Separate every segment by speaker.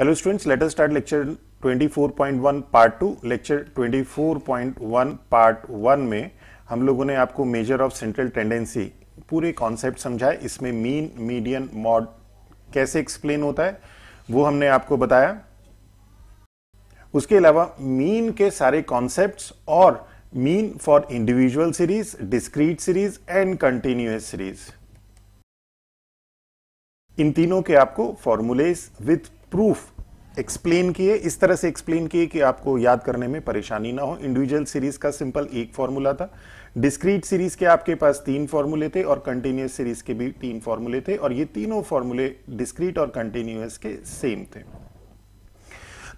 Speaker 1: Hello students let us start lecture 24.1 part two lecture 24.1 part one में हम लोगों ने आपको मेजर ऑफ सेंट्रल टेंडेंसी पूरे कॉन्सेप्ट समझाए इसमें मीन मीडियन मॉड कैसे एक्सप्लेन होता है वो हमने आपको बताया उसके अलावा मीन के सारे कॉन्सेप्ट्स और mean for individual series discrete series and continuous series इन तीनों के आपको फॉर्मूलेस विथ प्रूफ एक्सप्लेन किए इस तरह से एक्सप्लेन किए कि आपको याद करने में परेशानी ना हो इंडिविजुअल सीरीज का सिंपल एक फॉर्मूला था डिस्क्रीट सीरीज के आपके पास तीन फॉर्मूले थे और कंटिन्यूस सीरीज के भी तीन फॉर्मूले थे और ये तीनों फॉर्मूले डिस्क्रीट और कंटिन्यूस के सेम थे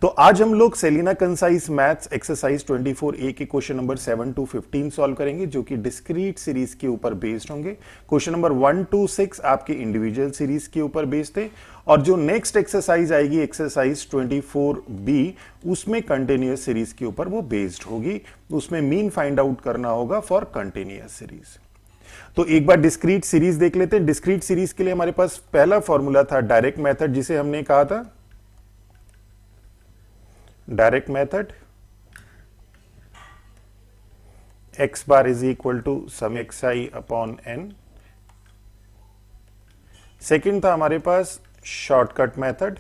Speaker 1: तो आज हम लोग Selina concise maths exercise 24 A के क्वेश्चन नंबर 7 टू 15 सॉल्व करेंगे जो कि डिस्क्रीट सीरीज के ऊपर बेस्ड होंगे क्वेश्चन नंबर 1 टू 6 आपके इंडिविजुअल सीरीज के ऊपर बेस्ड थे और जो नेक्स्ट एक्सरसाइज आएगी एक्सरसाइज 24 बी उसमें कंटिन्यूस सीरीज के ऊपर वो बेस्ड होगी उसमें मीन फाइंड आउट करना होगा फॉर कंटिन्यूस सीरीज तो एक बार डिस्क्रीट सीरीज देख लेते हैं डिस्क्रीट सीरीज के लिए हमारे पास पहला फॉर्मूला था डायरेक्ट मेथड जिसे हमने कहा था direct method x bar is equal to sum xi upon n second था हमारे पास shortcut method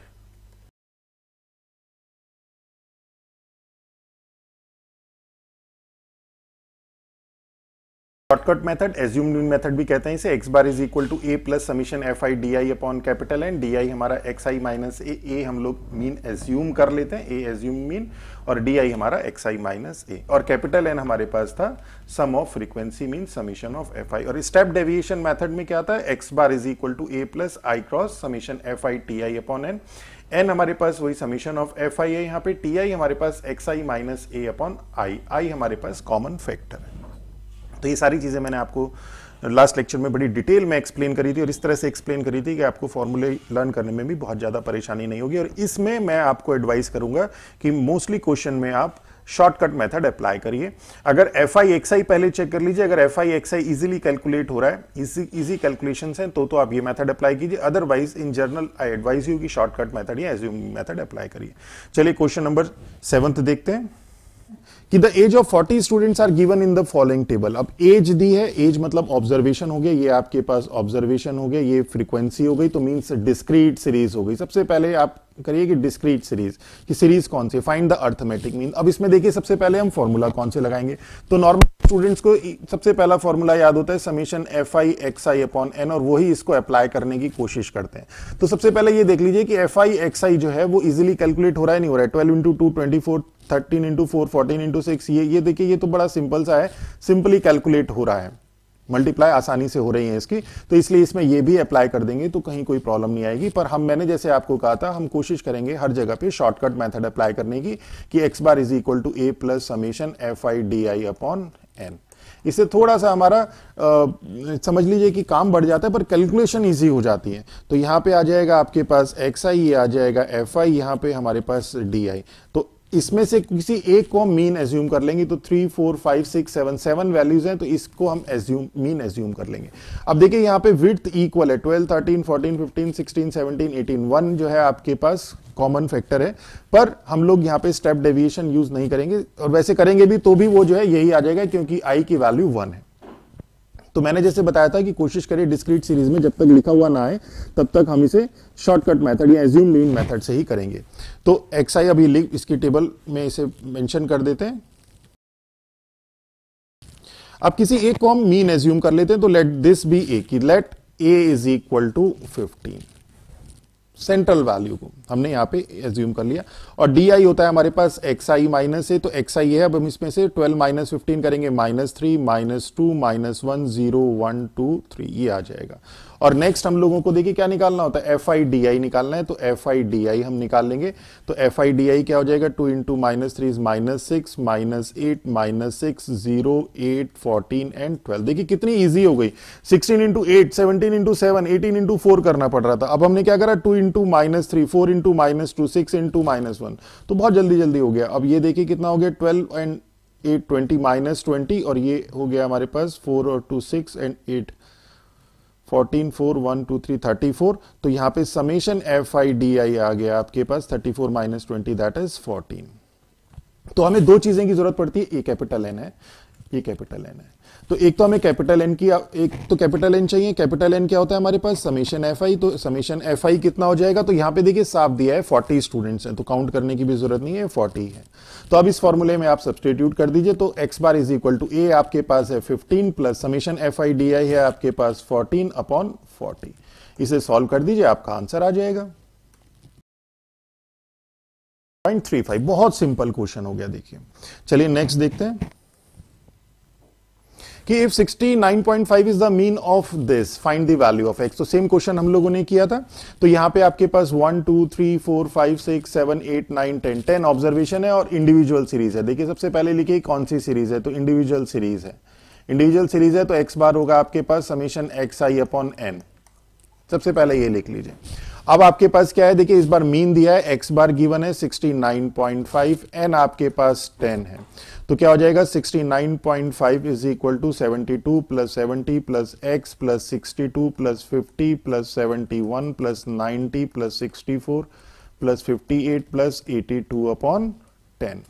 Speaker 1: shortcut method assumed method भी कहते हैं इसे X bar is equal to A plus summation F I D I upon capital and D I हमारा X आई minus ए ए हम लोग मीन एज्यूम कर लेते हैं ए एज्यूम मीन और डी आई हमारा एक्स आई माइनस ए और कैपिटल एन हमारे पास था sum of frequency mean summation of F I और स्टेप डेविएशन मेथड में क्या था X bar is equal to A plus I cross summation F I T I upon N N हमारे पास वही समीशन ऑफ एफ आई है यहाँ पे टी आई हमारे पास X I minus A upon I I हमारे पास कॉमन फैक्टर है तो ये सारी चीज़ें मैंने आपको लास्ट लेक्चर में बड़ी डिटेल में एक्सप्लेन करी थी और इस तरह से एक्सप्लेन करी थी कि आपको फॉर्मूले लर्न करने में भी बहुत ज़्यादा परेशानी नहीं होगी और इसमें मैं आपको एडवाइस करूंगा कि मोस्टली क्वेश्चन में आप शॉर्टकट मेथड अप्लाई करिए अगर एफ आई एक्स आई पहले चेक कर लीजिए अगर F I x I easily calculate हो रहा है इजी इजी कैलकुलेशन हैं तो तो आप ये मेथड अप्लाई कीजिए otherwise in general I advise you कि शॉर्टकट मेथड या एज्यूम मेथड अप्लाई करिए चलिए क्वेश्चन नंबर सेवंथ देखते हैं कि the age of 40 students are given in the following table अब एज दी है एज मतलब ऑब्जर्वेशन हो गया ये आपके पास ऑब्जर्वेशन हो गया ये फ्रीक्वेंसी हो गई तो मींस डिस्क्रीट सीरीज हो गई सबसे पहले आप करिए कि डिस्क्रीट सीरीज कि सीरीज कौन सी फाइंड द अर्थमेटिक मीन अब इसमें देखिए सबसे पहले हम फॉर्मूला कौन से लगाएंगे तो नॉर्मल स्टूडेंट्स को सबसे पहला फॉर्मूला याद होता है summation F I x I upon N और वही इसको अप्लाई करने की कोशिश करते हैं तो सबसे पहले ये देख लीजिए कि एफ आई एक्स आई जो है वो इजिली कैलकुलेट हो रहा है नहीं हो रहा है twelve into two twenty four thirteen into four fourteen into six ये ये देखिए ये तो बड़ा सिंपल सा है सिंपली कैलकुलेट हो रहा है मल्टीप्लाई आसानी से हो रही है इसकी तो इसलिए इसमें ये भी अप्लाई कर देंगे तो कहीं कोई प्रॉब्लम नहीं आएगी पर हम मैंने जैसे आपको कहा था हम कोशिश करेंगे हर जगह पे शॉर्टकट मेथड अप्लाई करने की कि X bar is equal to A plus summation F I D I upon N इससे थोड़ा सा हमारा आ, समझ लीजिए कि काम बढ़ जाता है पर कैलकुलेशन ईजी हो जाती है तो यहाँ पे आ जाएगा आपके पास एक्स आई ये आ जाएगा एफ आई यहाँ पे हमारे पास डी आई तो इसमें से किसी एक को हम मीन एज्यूम कर लेंगे तो three four five six seven seven values हैं तो इसको हम एज्यूम मीन एज्यूम कर लेंगे अब देखिए यहाँ पे विथ इक्वल है twelve thirteen fourteen fifteen sixteen seventeen eighteen one जो है आपके पास कॉमन फैक्टर है पर हम लोग यहाँ पे स्टेप डेविएशन यूज नहीं करेंगे और वैसे करेंगे भी तो भी वो जो है यही आ जाएगा क्योंकि आई की वैल्यू वन है तो मैंने जैसे बताया था कि कोशिश करिए डिस्क्रीट सीरीज में जब तक लिखा हुआ ना आए तब तक हम इसे शॉर्टकट मेथड या एज्यूम लीन मेथड से ही करेंगे तो एक्स आई अभी लिख इसकी टेबल में इसे मेंशन कर देते हैं अब किसी एक को हम मीन एज्यूम कर लेते हैं तो लेट दिस बी ए की let A is equal to fifteen central value को हमने यहाँ पे एज्यूम कर लिया और डी आई होता है हमारे पास एक्स आई माइनस है तो एक्स आई है अब हम इसमें से 12 माइनस फिफ्टीन करेंगे minus three minus two minus one zero one two three ये आ जाएगा और नेक्स्ट हम लोगों को देखिए क्या निकालना होता है एफ आई डी आई निकालना है तो एफ आई डी आई हम निकाल लेंगे तो एफ आई डी आई क्या हो जाएगा two into minus three is minus six minus eight minus six zero eight fourteen and twelve देखिए कितनी ईजी हो गई sixteen into eight seventeen into seven eighteen into four करना पड़ रहा था अब हमने क्या करा two into minus three four into minus two six into minus one तो बहुत जल्दी जल्दी हो गया अब ये देखिए कितना हो गया twelve and eight twenty minus twenty और ये हो गया हमारे पास फोर और two six and eight fourteen four one two three thirty four तो यहां पे summation F I D I आ गया आपके पास thirty four minus twenty that is fourteen तो हमें दो चीजें की जरूरत पड़ती है ए कैपिटल एन है ये कैपिटल एन है तो एक तो हमें कैपिटल एन की एक तो कैपिटल एन चाहिए कैपिटल एन क्या होता है हमारे पास समेशन एफ आई तो समेशन एफ आई कितना हो जाएगा तो यहाँ पे देखिए साफ दिया है फोर्टी स्टूडेंट्स हैं तो काउंट करने की भी जरूरत नहीं है फोर्टी है तो अब इस फॉर्मूले में आप सब्सटीट्यूट कर दीजिए तो x bar is equal to A आपके पास है fifteen plus summation F I D I है आपके पास फोर्टीन अपॉन फोर्टी इसे सॉल्व कर दीजिए आपका आंसर आ जाएगा पॉइंट थ्री फाइव बहुत सिंपल क्वेश्चन हो गया देखिए चलिए नेक्स्ट देखते हैं कि if 69.5 is the mean of this find the value of x तो सेम क्वेश्चन हम लोगों ने किया था तो यहां पे आपके पास one two three four five six seven eight nine ten ten observation है और इंडिविजुअल सीरीज है देखिए सबसे पहले लिखिए कौन सी सीरीज है तो इंडिविजुअल सीरीज है इंडिविजुअल सीरीज है तो एक्स बार होगा आपके पास समीशन एक्स आई अपॉन एन सबसे पहले ये लिख लीजिए अब आपके पास क्या है देखिए इस बार मीन दिया है एक्स बार गिवन है 69.5 एन आपके पास 10 है तो क्या हो जाएगा 69.5 is equal to two plus seventy plus x plus sixty two plus fifty plus seventy one plus ninety plus sixty four plus fifty eight plus eighty two upon ten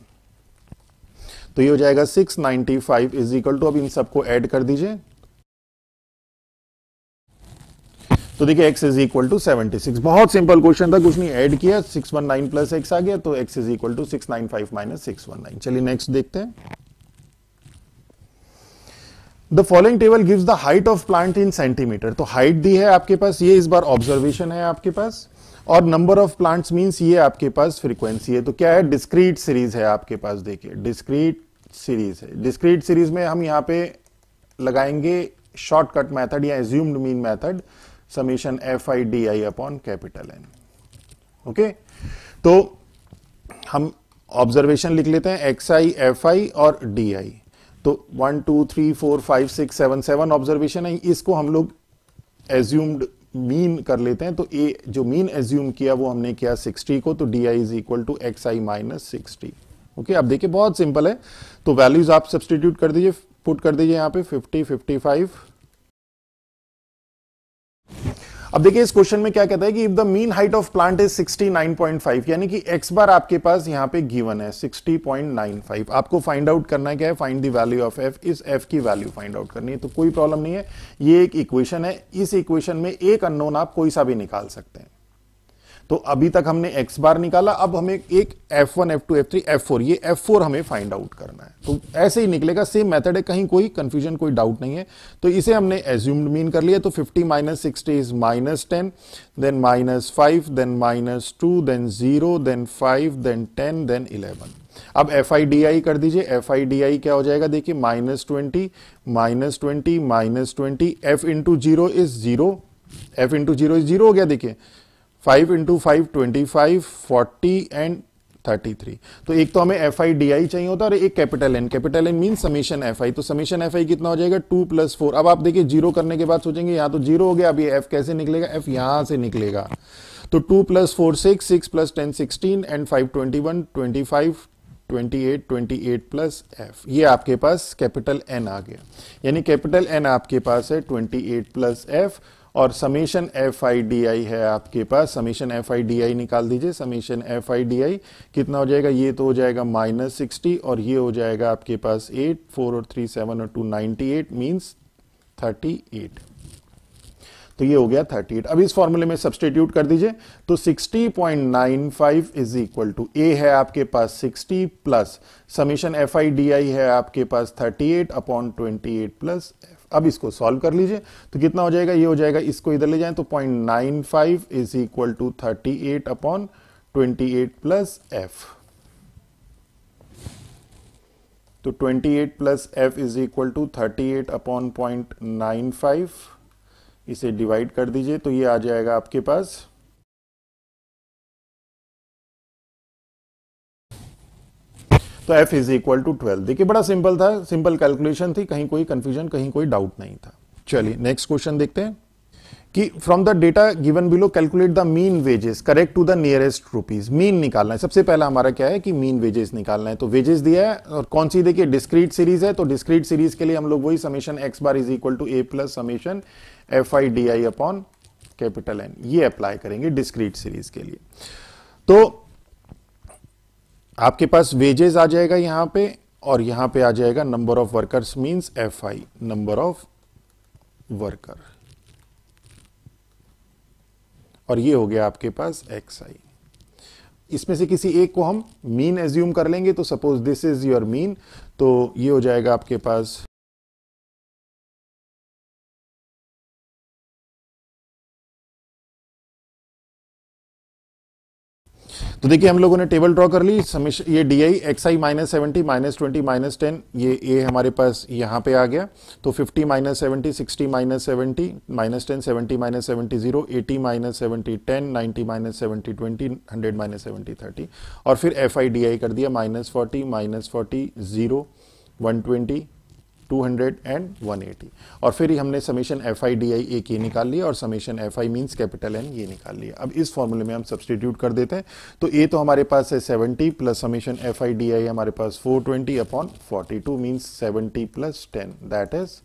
Speaker 1: तो ये हो जाएगा 695 ninety five is equal to अब इन सबको add कर दीजिए तो देखिए x is equal to seventy six बहुत सिंपल क्वेश्चन था कुछ नहीं ऐड किया six one nine plus x आ गया तो x is equal to six nine five minus six one nine चलिए नेक्स्ट देखते हैं The following table gives the height of plant in centimeter. तो height दी है आपके पास ये इस बार observation है आपके पास और number of plants means ये आपके पास frequency है तो क्या है discrete series है आपके पास देखिए discrete series है discrete series में हम यहाँ पे लगाएंगे shortcut method या assumed mean method. Summation F I D I upon capital N okay तो हम ऑब्जर्वेशन लिख लेते हैं एक्स आई एफ आई और डी आई तो one two three four five six seven seven observation है इसको हम लोग एज्यूम्ड मीन कर लेते हैं तो ए जो मीन एज्यूम किया वो हमने किया 60 को तो d I is equal to x I minus sixty okay आप देखिए बहुत सिंपल है तो वैल्यूज आप सब्सटीट्यूट कर दीजिए पुट कर दीजिए यहाँ पे 50 55 अब देखिए इस क्वेश्चन में क्या कहता है कि if the mean height of plant is 69.5 यानी कि एक्स बार आपके पास यहां पे गिवन है 60.95 आपको फाइंड आउट करना है क्या है find the value of f इस एफ की वैल्यू फाइंड आउट करनी है तो कोई प्रॉब्लम नहीं है ये एक इक्वेशन है इस इक्वेशन में एक अननोन आप कोई सा भी निकाल सकते हैं तो अभी तक हमने x बार निकाला अब हमें एक f1, f2, f3, f4 ये f4 हमें फाइंड आउट करना है तो ऐसे ही निकलेगा सेम मेथड है कहीं कोई कंफ्यूजन कोई डाउट नहीं है तो इसे हमने एज्यूम्ड मीन कर लिया तो 50 minus sixty is minus ten then minus five then minus two then zero then five then ten then eleven अब एफ आई डी आई कर दीजिए एफ आई डी आई क्या हो जाएगा देखिए minus twenty minus twenty minus twenty f into zero is zero f into zero is zero हो गया देखिए five into five twenty five forty and thirty three तो एक तो हमें एफ आई डी आई चाहिए होता है और एक capital N capital N mean summation F I तो समीशन एफ आई कितना हो जाएगा टू प्लस फोर अब आप देखिए जीरो करने के बाद सोचेंगे यहाँ तो जीरो हो गया अभी एफ कैसे निकलेगा एफ यहाँ से निकलेगा तो two plus four six six plus ten sixteen and five twenty one twenty five 28, 28 plus F ये आपके पास कैपिटल N आ गया यानी कैपिटल N आपके पास है 28 प्लस F और summation F I D I है आपके पास summation F I D i निकाल दीजिए summation F I D i कितना हो जाएगा ये तो हो जाएगा माइनस सिक्सटी और ये हो जाएगा आपके पास एट फोर और थ्री सेवन और two ninety eight means thirty eight तो ये हो गया 38 अब इस फॉर्मूले में सब्सटीट्यूट कर दीजिए तो 60.95 इज इक्वल टू ए है आपके पास 60 प्लस समीशन एफ है आपके पास 38 अपॉन एट प्लस एफ अब इसको सॉल्व कर लीजिए तो कितना हो जाएगा ये हो जाएगा इसको इधर ले जाएं तो point nine five is equal to thirty eight upon twenty eight plus f तो 28 eight plus f is equal to thirty eight upon point nine five इसे डिवाइड कर दीजिए तो ये आ जाएगा आपके पास तो f is equal to twelve देखिए बड़ा सिंपल था सिंपल कैलकुलेशन थी कहीं कोई कंफ्यूजन कहीं कोई डाउट नहीं था चलिए नेक्स्ट क्वेश्चन देखते हैं कि from the data given below calculate the mean wages correct to the nearest rupees mean निकालना है सबसे पहला हमारा क्या है कि मीन वेजेस निकालना है तो वेजेस दिया है और कौन सी देखिए डिस्क्रीट सीरीज है तो डिस्क्रीट सीरीज के लिए हम लोग वही summation x bar is equal to A plus summation F I D I upon capital N ये अप्लाई करेंगे डिस्क्रीट सीरीज के लिए तो आपके पास वेजेस आ जाएगा यहां पे और यहां पे आ जाएगा number of workers means f i number of worker और ये हो गया आपके पास एक्स आई इसमें से किसी एक को हम मीन एज्यूम कर लेंगे तो suppose this is your mean तो ये हो जाएगा आपके पास तो देखिए हम लोगों ने टेबल ड्रॉ कर ली समीश ये d i x I minus seventy minus twenty minus ten ये ए हमारे पास यहाँ पे आ गया तो fifty minus seventy sixty minus seventy minus ten seventy minus seventy zero eighty minus seventy ten ninety minus seventy twenty hundred minus seventy thirty और फिर एफ आई डी आई कर दिया minus forty minus forty zero one twenty 200 and 180 और फिर ही हमने summation F I D i A के निकाल लिया और summation F I means capital N ये निकाल लिया अब इस फॉर्मूले में हम सब्सटीट्यूट कर देते हैं तो ए तो हमारे पास है 70 plus summation F I D i हमारे पास 420 upon forty two means seventy plus ten that is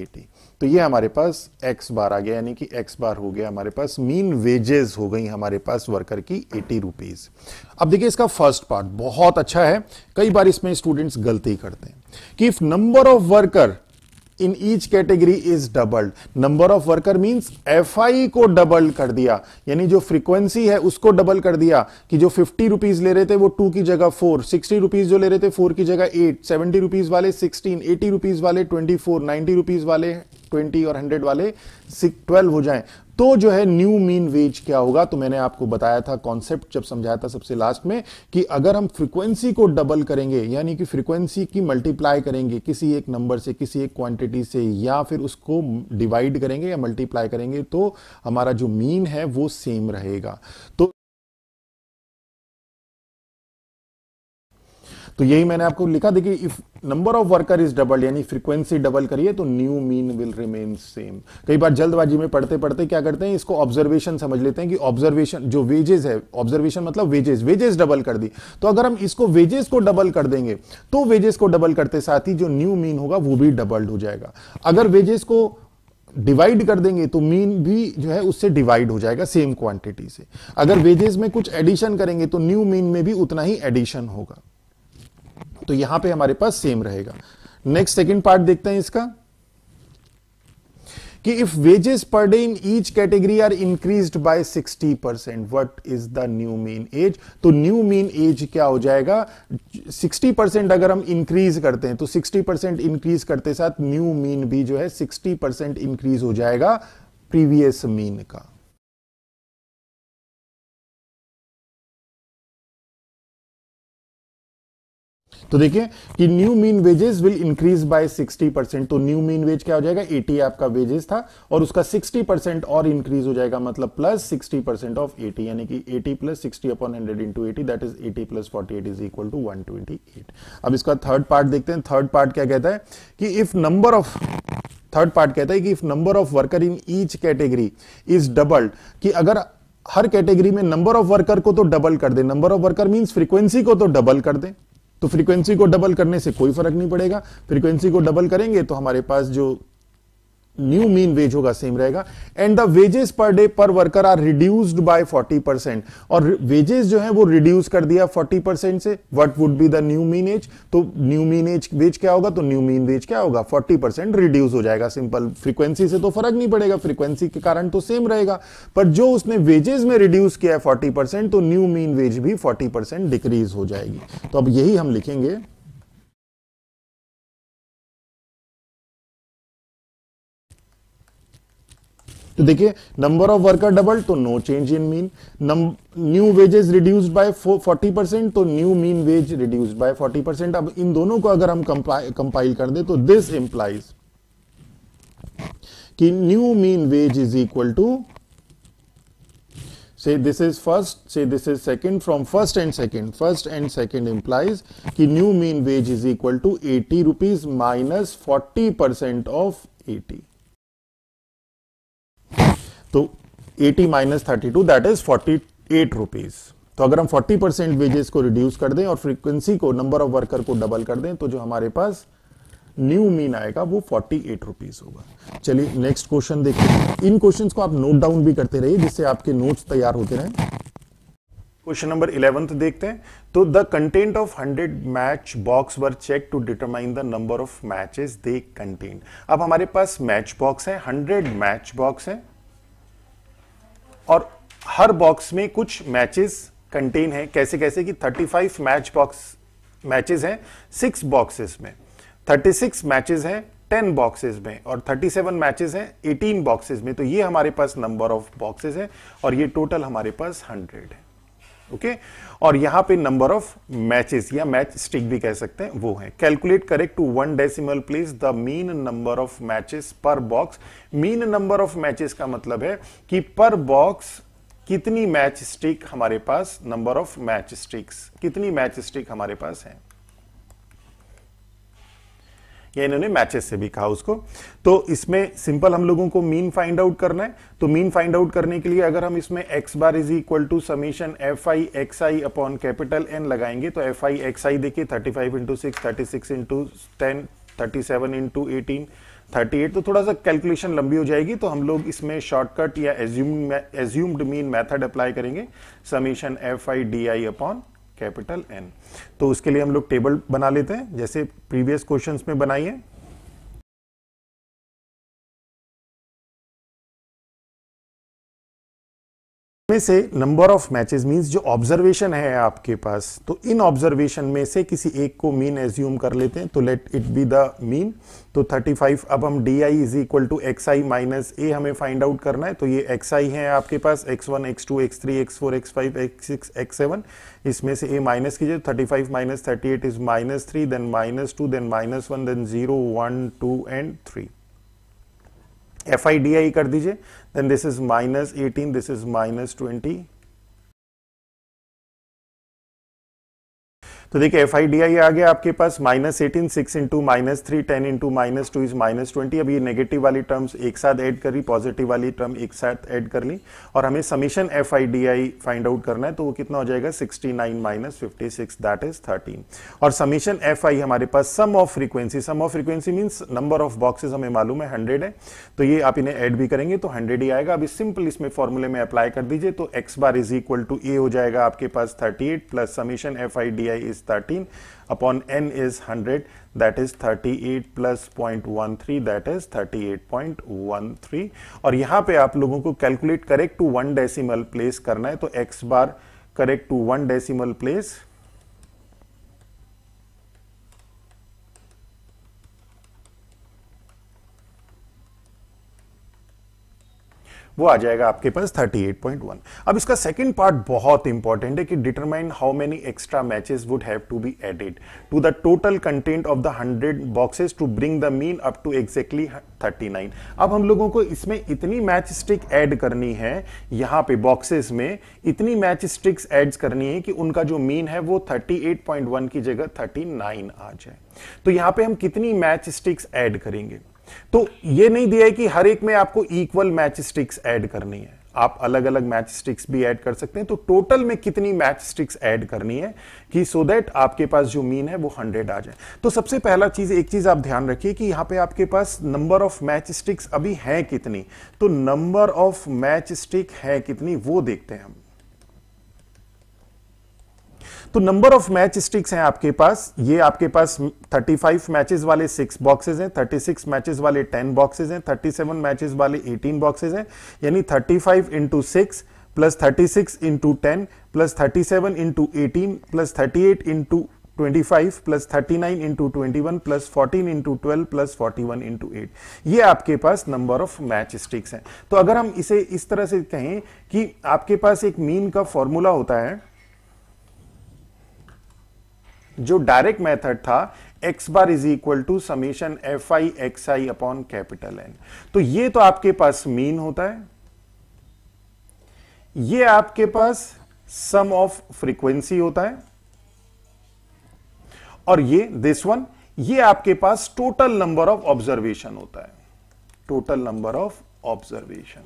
Speaker 1: eighty तो ये हमारे पास एक्स बार आ गया यानी कि एक्स बार हो गया हमारे पास मीन वेजेस हो गई हमारे पास वर्कर की एटी रुपीज अब देखिए इसका फर्स्ट पार्ट बहुत अच्छा है कई बार इसमें स्टूडेंट्स गलती करते हैं कि if number of worker in each category is doubled number of worker means f i को डबल कर दिया यानी जो फ्रीक्वेंसी है उसको डबल कर दिया कि जो फिफ्टी रुपीज ले रहे थे वो टू की जगह फोर सिक्सटी रुपीज जो ले रहे थे फोर की जगह एट सेवेंटी रुपीज वाले सिक्सटीन एटी रुपीज वाले ट्वेंटी फोर नाइनटी रुपीज वाले ट्वेंटी और हंड्रेड वाले ट्वेल्व हो जाए तो जो है न्यू मीन वेज क्या होगा तो मैंने आपको बताया था कॉन्सेप्ट जब समझाया था सबसे लास्ट में कि अगर हम फ्रीक्वेंसी को डबल करेंगे यानी कि फ्रीक्वेंसी की मल्टीप्लाई करेंगे किसी एक नंबर से किसी एक क्वांटिटी से या फिर उसको डिवाइड करेंगे या मल्टीप्लाई करेंगे तो हमारा जो मीन है वो सेम रहेगा तो तो यही मैंने आपको लिखा देखिए if number of worker is double यानी फ्रीक्वेंसी डबल करिए तो new mean will remain same कई बार जल्दबाजी में पढ़ते पढ़ते क्या करते हैं इसको ऑब्जर्वेशन समझ लेते हैं कि ऑब्जर्वेशन जो वेजेस है ऑब्जर्वेशन मतलब वेजेस वेजेस डबल कर दी तो अगर हम इसको वेजेस को डबल कर देंगे तो वेजेस को डबल करते साथ ही जो न्यू मीन होगा वो भी डबल्ड हो जाएगा अगर वेजेस को डिवाइड कर देंगे तो मीन भी जो है उससे डिवाइड हो जाएगा सेम क्वांटिटी से अगर वेजेस में कुछ एडिशन करेंगे तो न्यू मीन में भी उतना ही एडिशन होगा तो यहां पे हमारे पास सेम रहेगा नेक्स्ट सेकंड पार्ट देखते हैं इसका कि if wages per day in each category are increase by 60 percent what is the new mean as तो न्यू मीन एज क्या हो जाएगा 60 परसेंट अगर हम इंक्रीज करते हैं तो 60 परसेंट इंक्रीज करते साथ न्यू मीन भी जो है 60 परसेंट इंक्रीज हो जाएगा प्रीवियस मीन का तो देखिए कि new mean wages will increase by 60 percent तो न्यू मीन वेज क्या हो जाएगा 80 आपका वेजेस था और उसका 60 परसेंट और इंक्रीज हो जाएगा मतलब प्लस 60 परसेंट ऑफ 80 यानी कि 80 plus 60 upon 100 into 80 that is 80 plus 48 is equal to 128 अब इसका थर्ड पार्ट देखते हैं थर्ड पार्ट क्या कहता है कि if number of third part कहता है कि if number of worker in each category is doubled कि अगर हर कैटेगरी में नंबर ऑफ वर्कर को तो डबल कर दे number of worker means frequency को तो डबल कर दे तो फ्रीक्वेंसी को डबल करने से कोई फर्क नहीं पड़ेगा फ्रीक्वेंसी को डबल करेंगे तो हमारे पास जो न्यू मीन वेज होगा सेम रहेगा and the wages per day per worker are reduced by 40 percent और वेजेस जो है वो रिड्यूस कर दिया 40 परसेंट से what would be the new mean as तो न्यू मीन एज वेज क्या होगा तो न्यू मीन वेज क्या होगा 40 परसेंट रिड्यूस हो जाएगा सिंपल फ्रीक्वेंसी से तो फर्क नहीं पड़ेगा फ्रीक्वेंसी के कारण तो सेम रहेगा पर जो उसने वेजेस में रिड्यूस किया है फोर्टी तो न्यू मीन वेज भी फोर्टी डिक्रीज हो जाएगी तो अब यही हम लिखेंगे तो देखिए नंबर ऑफ वर्कर डबल तो no change in mean new wages reduced by 40 percent तो new mean wage reduced by 40 percent अब इन दोनों को अगर हम कंपाइल कर दे तो दिस इंप्लाइज कि new mean wage is equal to say this is first say this is second from first and second first and second implies की new mean wage is equal to eighty rupees minus forty percent of eighty तो 80 minus thirty two that is forty eight rupees तो अगर हम 40 percent wages को reduce कर दें और frequency को नंबर ऑफ वर्कर को डबल कर दें तो जो हमारे पास न्यू मीन आएगा वो फोर्टी एट रुपीज होगा चलिए नेक्स्ट क्वेश्चन देखिए इन क्वेश्चन को आप नोट डाउन भी करते रहिए जिससे आपके नोट्स तैयार होते रहे क्वेश्चन नंबर इलेवंथ देखते हैं तो the content of hundred match box were check to determine the number of matches they content अब हमारे पास मैच बॉक्स है हंड्रेड मैच बॉक्स है और हर बॉक्स में कुछ मैचेस कंटेन है कैसे कैसे कि 35 मैच बॉक्स मैचेस हैं सिक्स बॉक्सेस में 36 मैचेस हैं 10 बॉक्सेस में और 37 मैचेस हैं 18 बॉक्सेस में तो ये हमारे पास नंबर ऑफ बॉक्सेस हैं और ये टोटल हमारे पास 100 है ओके और यहां पे नंबर ऑफ मैचेस या मैच स्टिक भी कह सकते हैं वो है calculate correct to one decimal place the mean number of matches per box mean number of matches का मतलब है कि पर बॉक्स कितनी मैच स्टिक हमारे पास नंबर ऑफ मैच स्टिक्स कितनी मैच स्टिक हमारे पास है या इन्होंने मैचेस से भी कहा उसको तो इसमें सिंपल हम लोगों को मीन फाइंड आउट करना है तो मीन फाइंड आउट करने के लिए अगर हम इसमें X bar is equal to summation F I x I upon capital N लगाएंगे तो एफ आई एक्स आई देखिए thirty five into six thirty six into ten thirty seven into eighteen 38 तो थोड़ा सा कैलकुलेशन लंबी हो जाएगी तो हम लोग इसमें शॉर्टकट या एज्यूम्ड मीन मेथड अप्लाई करेंगे summation F I D I upon capital N तो उसके लिए हम लोग टेबल बना लेते हैं जैसे प्रीवियस क्वेश्चन में बनाइए उसमें से नंबर ऑफ मैचेस मींस जो ऑब्जर्वेशन है आपके पास तो इन ऑब्जर्वेशन में से किसी एक को मीन एज्यूम कर लेते हैं तो let it be the mean तो 35 अब हम D I is equal to x I minus A हमें फाइंड आउट करना है तो ये एक्स आई है आपके पास X one X two X three X four X five X six X seven इसमें से ए माइनस कीजिए thirty five minus thirty eight is minus three then minus two then minus one then zero one two and three F I D I कर दीजिए then this is minus eighteen this is minus twenty तो देखिए F I D I आ गया आपके पास minus eighteen six into minus three ten into minus two is minus twenty अब ये नेगेटिव वाली टर्म्स एक साथ ऐड ली पॉजिटिव वाली टर्म एक साथ ऐड कर ली और हमें summation F I D I find out करना है तो वो कितना हो जाएगा sixty nine minus fifty six that is thirteen और समीशन एफ आई हमारे पास sum of frequency sum of frequency means number of boxes हमें मालूम है हंड्रेड है तो ये आप इन्हें ऐड भी करेंगे तो हंड्रेड ही आएगा अभी सिंपल इसमें फॉर्मूले में अप्लाई कर दीजिए तो x bar is equal to A हो जाएगा आपके पास thirty eight plus summation F I D I is 13 upon n is 100 that is 38 plus 0.13 that is 38.13 और यहाँ पे आप लोगों को calculate correct to one decimal place करना है तो x bar correct to one decimal place वो आ जाएगा आपके पास 38.1 अब इसका सेकंड पार्ट बहुत इंपॉर्टेंट है कि determine how many extra matches would have to be added to the total content of the 100 boxes to bring the mean up to exactly 39 अब हम लोगों को इसमें इतनी मैच स्टिक ऐड करनी है यहां पे बॉक्सेस में इतनी मैच स्टिक्स एड्स करनी है कि उनका जो मीन है वो 38.1 की जगह 39 आ जाए तो यहां पे हम कितनी मैच स्टिक्स ऐड करेंगे तो ये नहीं दिया है कि हर एक में आपको इक्वल मैच स्टिक्स ऐड करनी है आप अलग अलग मैच स्टिक्स भी ऐड कर सकते हैं तो टोटल में कितनी मैच स्टिक्स ऐड करनी है कि सो so दैट आपके पास जो मीन है वो हंड्रेड आ जाए तो सबसे पहला चीज एक चीज आप ध्यान रखिए कि यहां पे आपके पास नंबर ऑफ मैच स्टिक्स अभी है कितनी तो नंबर ऑफ मैच स्टिक है कितनी वो देखते हैं हम तो नंबर ऑफ मैच स्टिक्स हैं आपके पास ये आपके पास 35 मैचेस वाले सिक्स बॉक्सेस हैं 36 मैचेस वाले टेन बॉक्सेस हैं 37 मैचेस वाले एटीन बॉक्सेस हैं यानी 35 five into six plus thirty six into ten plus thirty seven into eighteen plus thirty eight into twenty five plus thirty nine into twenty one plus fourteen into twelve plus forty one into eight ये आपके पास number of match sticks हैं तो अगर हम इसे इस तरह से कहें कि आपके पास एक मीन का फॉर्मूला होता है जो डायरेक्ट मेथड था x bar is equal to summation F I x I upon capital N तो ये तो आपके पास मीन होता है ये आपके पास सम ऑफ फ्रीक्वेंसी होता है और ये दिस वन ये आपके पास टोटल नंबर ऑफ ऑब्जर्वेशन होता है टोटल नंबर ऑफ ऑब्जर्वेशन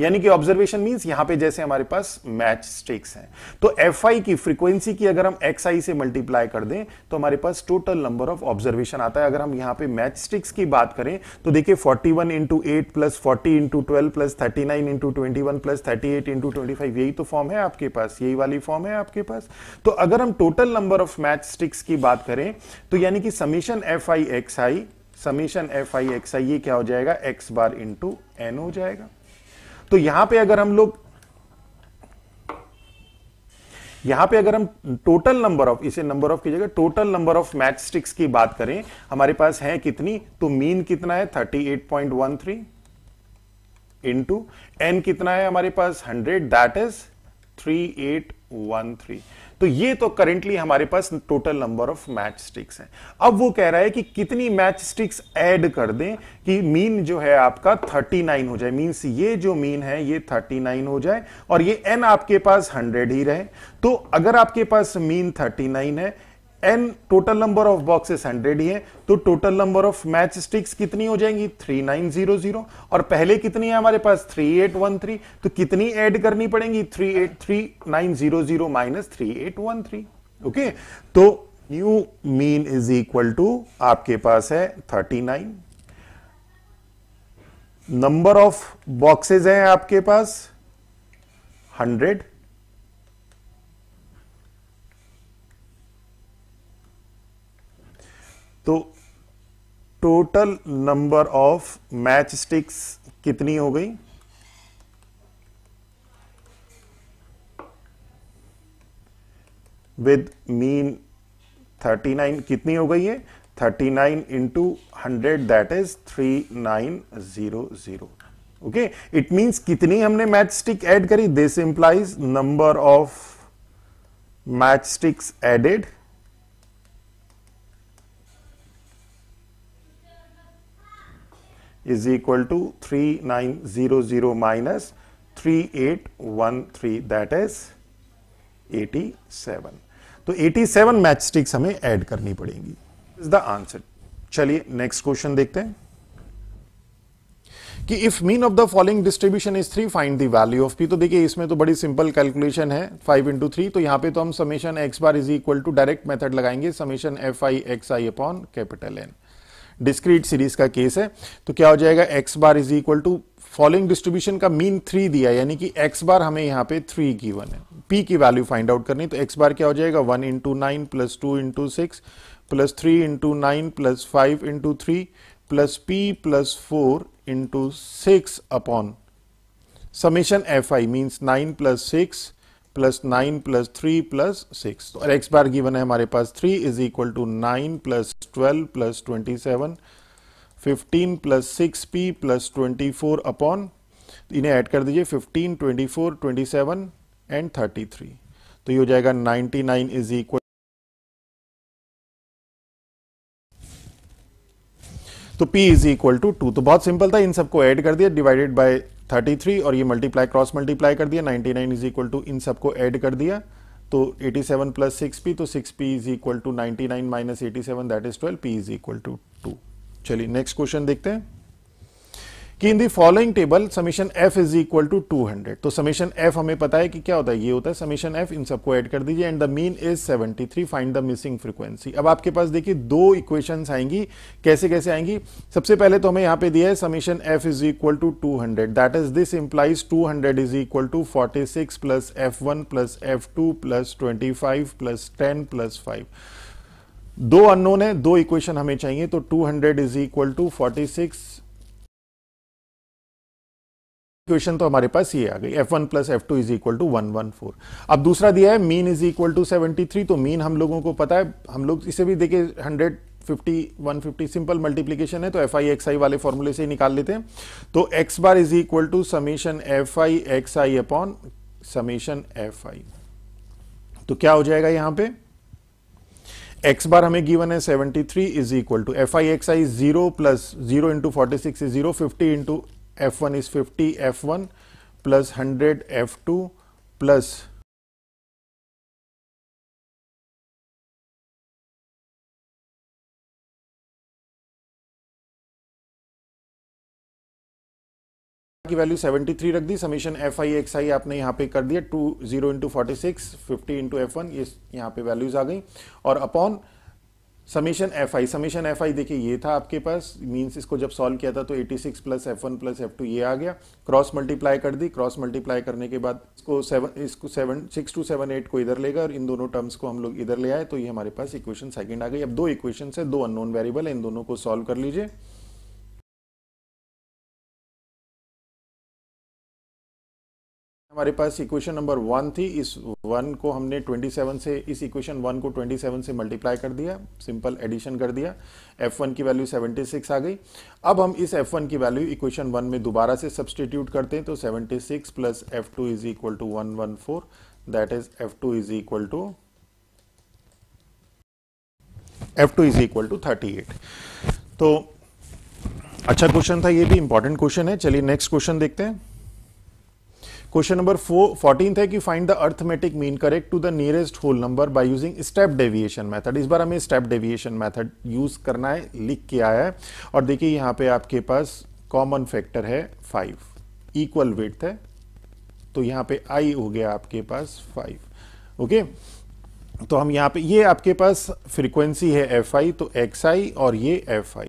Speaker 1: यानी कि ऑब्जर्वेशन मीन्स यहां पे जैसे हमारे पास मैच स्टेक्स हैं तो एफ की फ्रीक्वेंसी की अगर हम एक्स से मल्टीप्लाई कर दें तो हमारे पास टोटल नंबर ऑफ ऑब्जर्वेशन आता है अगर हम यहां पे मैच स्टिक्स की बात करें तो देखिए 41 one into eight plus forty into twelve plus thirty nine into twenty one plus thirty eight into twenty five यही तो फॉर्म है आपके पास यही वाली फॉर्म है आपके पास तो अगर हम total number of match sticks की बात करें तो यानी कि summation F I x I summation F I x I ये क्या हो जाएगा एक्स बार इंटू एन हो जाएगा तो यहां पे अगर हम लोग यहां पे अगर हम टोटल नंबर ऑफ इसे नंबर ऑफ की जगह total number of match sticks की बात करें हमारे पास है कितनी तो मीन कितना है 38.13 इनटू एन कितना है हमारे पास 100 दैट इज 3813 तो ये तो करेंटली हमारे पास total number of match sticks हैं अब वो कह रहा है कि कितनी मैच स्टिक्स ऐड कर दें कि मीन जो है आपका 39 हो जाए मीन्स ये जो मीन है ये 39 हो जाए और ये एन आपके पास 100 ही रहे तो अगर आपके पास मीन 39 है N total number of boxes hundred ही है तो total number of match sticks कितनी हो जाएंगी थ्री नाइन जीरो जीरो और पहले कितनी है हमारे पास थ्री एट वन थ्री तो कितनी ऐड करनी पड़ेगी three eight three nine zero zero minus three eight one three okay तो new mean is equal to आपके पास है thirty nine number of boxes हैं आपके पास हंड्रेड तो total number of match sticks कितनी हो गई विद मीन 39 कितनी हो गई है 39 nine into hundred that is three nine zero zero okay it means कितनी हमने मैच स्टिक एड करी this implies number of match sticks added is equal to 3900 minus 3813 that is 87 तो 87 मैच स्टिक्स हमें add करनी पड़ेंगी is the answer चलिए next question देखते हैं कि if mean of the following distribution is three find the value of P तो देखिए इसमें तो बड़ी सिंपल कैलकुलेशन है फाइव इंटू थ्री तो यहां पे तो हम summation x bar is equal to direct method लगाएंगे summation F I x I upon capital N discrete series का केस है तो क्या हो जाएगा X bar is equal to following distribution का मीन थ्री दिया यानी कि एक्स बार हमें यहाँ पे थ्री की वन है पी की वैल्यू फाइंड आउट करनी तो एक्स बार क्या हो जाएगा one into nine plus two into six plus three into nine plus five into three plus P plus four into six upon summation F I means nine plus six plus nine plus three plus six तो x bar given है हमारे पास three is equal to nine plus twelve plus twenty seven fifteen plus six P plus twenty four upon इन्हें add कर दीजिए fifteen twenty four twenty seven and thirty three तो ये हो जाएगा नाइनटी नाइन इज इक्वल तो P is equal to two तो बहुत सिंपल था इन सबको ऐड कर दिया डिवाइडेड बाय 33 और ये मल्टीप्लाई क्रॉस मल्टीप्लाई कर दिया 99 नाइन इज इक्वल टू इन सबको ऐड कर दिया तो 87 सेवन प्लस सिक्स पी तो six P is equal to ninety nine minus eighty seven that is twelve P is equal to two चलिए नेक्स्ट क्वेश्चन देखते हैं कि in the following table summation F is equal to two hundred तो summation F हमें पता है कि क्या होता है ये होता है समीशन एफ इन सबको ऐड कर दीजिए and the mean is seventy three find the missing frequency अब आपके पास देखिए दो इक्वेशंस आएंगी कैसे कैसे आएंगी सबसे पहले तो हमें यहाँ पे दिया है summation F is equal to two hundred that is this implies two hundred is equal to forty six plus F one plus F two plus twenty five plus ten plus five दो unknown है दो equation हमें चाहिए तो 200 hundred is equal to forty six equation तो हमारे पास ये आ गई f1 one plus F two is equal to one one four अब दूसरा दिया है mean is equal to seventy three तो मीन हम लोगों को पता है हम लोग इसे भी देखे hundred fifty one fifty simple multiplication है तो एफ आई एक्स आई वाले फॉर्मूले से ही निकाल लेते हैं तो x bar is equal to summation F I x I upon summation F I तो क्या हो जाएगा यहां पे x बार हमें गिवन है 73 three is equal to F I x I zero plus zero into forty six is zero fifty into F1 is 50 F1 plus 100 F2 plus की value 73 रख दी summation F I x I आपने यहां पे कर दिया two zero into forty six fifty into F one ये यहाँ पे वैल्यूज आ गई और upon summation F I summation F I देखिए ये था आपके पास मीन्स इसको जब सॉल्व किया था तो 86 six plus F one plus F two ये आ गया क्रॉस मल्टीप्लाई कर दी क्रॉस मल्टीप्लाई करने के बाद इसको सेवन इसको seven six two seven eight को इधर लेगा और इन दोनों टर्म्स को हम लोग इधर ले आए तो ये हमारे पास इक्वेशन सेकेंड आ गई अब दो इक्वेशन है दो अननोन वेरिएबल इन दोनों को सॉल्व कर लीजिए हमारे पास इक्वेशन नंबर वन थी इस वन को हमने 27 से इस इक्वेशन वन को 27 से मल्टीप्लाई कर दिया सिंपल एडिशन कर दिया एफ वन की वैल्यू 76 आ गई अब हम इस एफ वन की वैल्यू इक्वेशन वन में दोबारा से सब्सटीट्यूट करते हैं तो 76 six plus F two is equal to one one four that is F two is equal to F two is equal to thirty eight तो अच्छा क्वेश्चन था ये भी इंपॉर्टेंट क्वेश्चन है चलिए नेक्स्ट क्वेश्चन देखते हैं क्वेश्चन नंबर फोर्टीन है कि find the arithmetic mean correct to the nearest whole number by using step deviation method इस बार हमें स्टेप डेविएशन मेथड यूज करना है लिख के आया है और देखिए यहाँ पे आपके पास कॉमन फैक्टर है फाइव इक्वल वेट है तो यहाँ पे आई हो गया आपके पास फाइव ओके तो हम यहाँ पे ये आपके पास फ्रीक्वेंसी है एफ आई तो एक्स आई और ये F I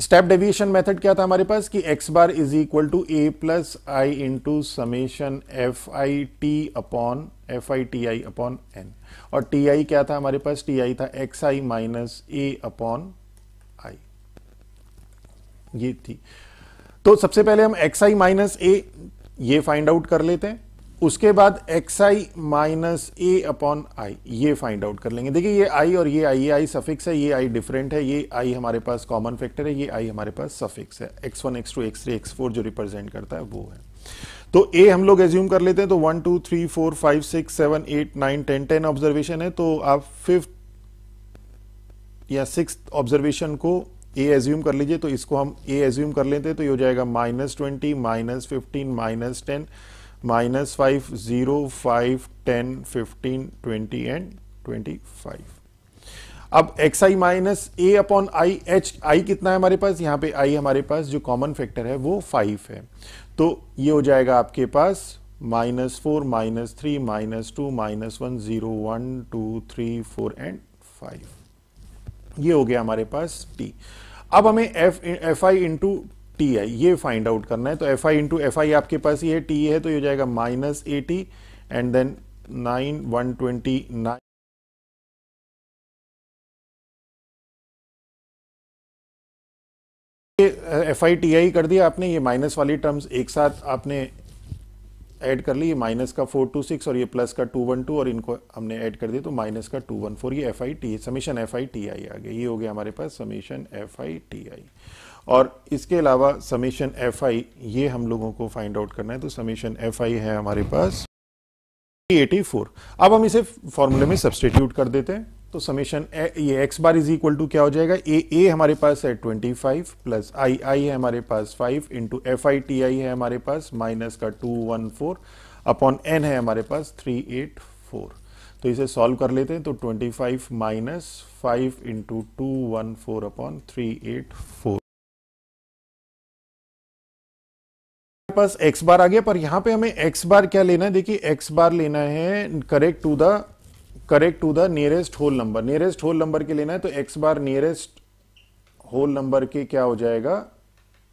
Speaker 1: step deviation method क्या था हमारे पास कि x bar is equal to A plus I into summation F I T upon F I T I upon N और टी आई क्या था हमारे पास टी आई था X I minus A upon I ये थी तो सबसे पहले हम एक्स आई माइनस ए ये फाइंड आउट कर लेते हैं उसके बाद X I minus A upon I ये फाइंड आउट कर लेंगे देखिए ये आई और ये आई ये आई सफिक्स है ये आई डिफरेंट है ये आई हमारे पास कॉमन फैक्टर है ये आई हमारे पास सफिक्स है X one X two X three X four जो रिप्रेजेंट करता है वो है तो ए हम लोग एज्यूम कर लेते हैं तो one two three four five six seven eight nine ten ten observation है तो आप फिफ्थ या सिक्स ऑब्जर्वेशन को ए एज्यूम कर लीजिए तो इसको हम ए एज्यूम कर लेते हैं तो ये हो जाएगा minus twenty minus fifteen minus ten minus five zero five ten fifteen twenty and twenty five अब X I minus A upon I H I कितना है हमारे पास यहां पे आई हमारे पास जो कॉमन फैक्टर है वो फाइव है तो ये हो जाएगा आपके पास minus four minus three minus two minus one zero one two three four and five ये हो गया हमारे पास टी अब हमें F F I into T I ये फाइंड आउट करना है तो F I into F I आपके पास ही है टी है तो ये हो जाएगा minus A T and then nine one twenty nine F I T I कर दिया आपने ये माइनस वाली टर्म्स एक साथ आपने ऐड कर ली ये माइनस का फोर टू सिक्स और ये प्लस का टू वन टू और इनको हमने ऐड कर दिया तो माइनस का टू वन फोर ये F I T summation F I T I आ गया ये हो गया हमारे पास summation F I T I और इसके अलावा समीशन एफ आई ये हम लोगों को फाइंड आउट करना है तो समीशन एफ आई है हमारे पास 84 अब हम इसे फॉर्मूले में सब्सटीट्यूट कर देते हैं तो समीशन ये X bar is equal to क्या हो जाएगा ए ए हमारे पास है 25 प्लस आई आई है हमारे पास 5 into F I T I है हमारे पास माइनस का 214 अपॉन एन है हमारे पास 384 तो इसे सॉल्व कर लेते हैं तो 25 five minus five into two one four upon three eight four पास x बार आ गया पर यहां पे हमें x बार क्या लेना है देखिए x बार लेना है correct to the correct to the nearest whole number nearest whole number के लेना है तो x bar nearest whole number के क्या हो जाएगा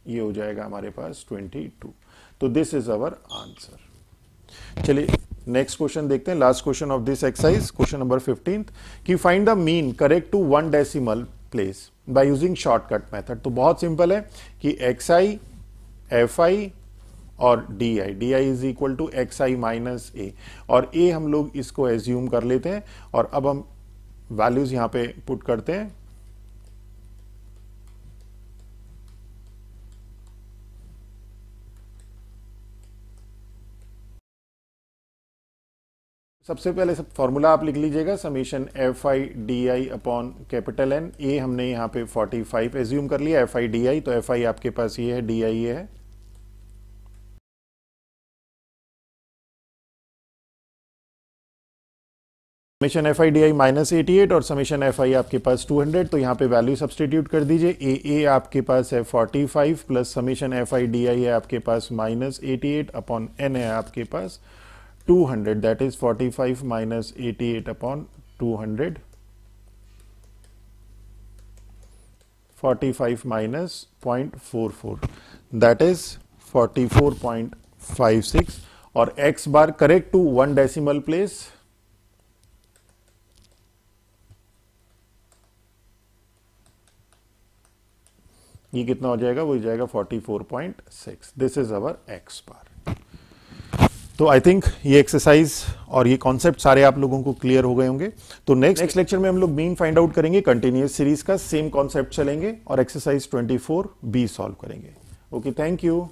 Speaker 1: ये हो जाएगा हमारे पास 22 तो दिस इज अवर आंसर चलिए नेक्स्ट क्वेश्चन देखते हैं last question of this exercise question number fifteen की find the mean correct to one decimal place by using shortcut method तो बहुत सिंपल है कि एक्स आई एफ आई और D I D I is equal to x I minus A और A हम लोग इसको एज्यूम कर लेते हैं और अब हम वैल्यूज यहां पे पुट करते हैं सबसे पहले सब फॉर्मूला आप लिख लीजिएगा summation F I D I upon capital N A हमने यहाँ पे 45 फाइव एज्यूम कर लिया एफ आई डी आई तो एफ आई आपके पास ये है डी आई ये है summation F I D I minus eighty eight और समीशन एफ आई आपके पास टू हंड्रेड तो यहाँ पे वैल्यू सब्सटीट्यूट कर दीजिए ए ए आपके पास है forty five plus summation F I D I है आपके पास minus eighty eight upon N है आपके पास two hundred that is forty five minus eighty eight upon two hundred forty five minus point four four that is forty four point five six और X bar correct to one decimal place ये कितना हो जाएगा हो जाएगा 44.6 this is our X bar तो I think ये exercise और ये कॉन्सेप्ट सारे आप लोगों को क्लियर हो गए होंगे तो नेक्स्ट नेक्स्ट लेक्चर में हम लोग मीन फाइंड आउट करेंगे कंटिन्यूस सीरीज का सेम कॉन्सेप्ट चलेंगे और एक्सरसाइज 24 बी सॉल्व करेंगे ओके थैंक यू